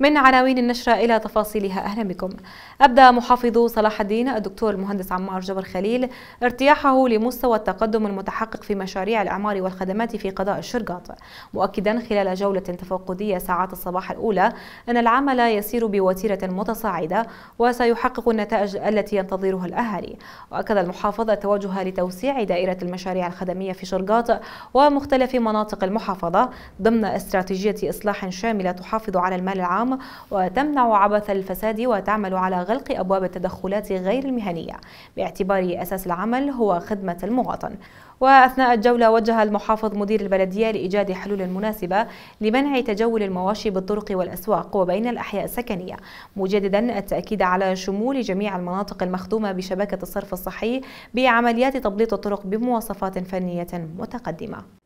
من عناوين النشرة إلى تفاصيلها أهلا بكم أبدى محافظ صلاح الدين الدكتور المهندس عمار جبر خليل ارتياحه لمستوى التقدم المتحقق في مشاريع الأعمار والخدمات في قضاء الشرقاط مؤكدا خلال جولة تفقدية ساعات الصباح الأولى أن العمل يسير بوتيرة متصاعدة وسيحقق النتائج التي ينتظرها الأهالي وأكد المحافظ التوجه لتوسيع دائرة المشاريع الخدمية في شرقاط ومختلف مناطق المحافظة ضمن استراتيجية إصلاح شاملة تحافظ على المال العام النظام وتمنع عبث الفساد وتعمل على غلق أبواب التدخلات غير المهنية باعتبار أساس العمل هو خدمة المواطن وأثناء الجولة وجه المحافظ مدير البلدية لإيجاد حلول مناسبة لمنع تجول المواشي بالطرق والأسواق وبين الأحياء السكنية مجددا التأكيد على شمول جميع المناطق المخدومة بشبكة الصرف الصحي بعمليات تبليط الطرق بمواصفات فنية متقدمة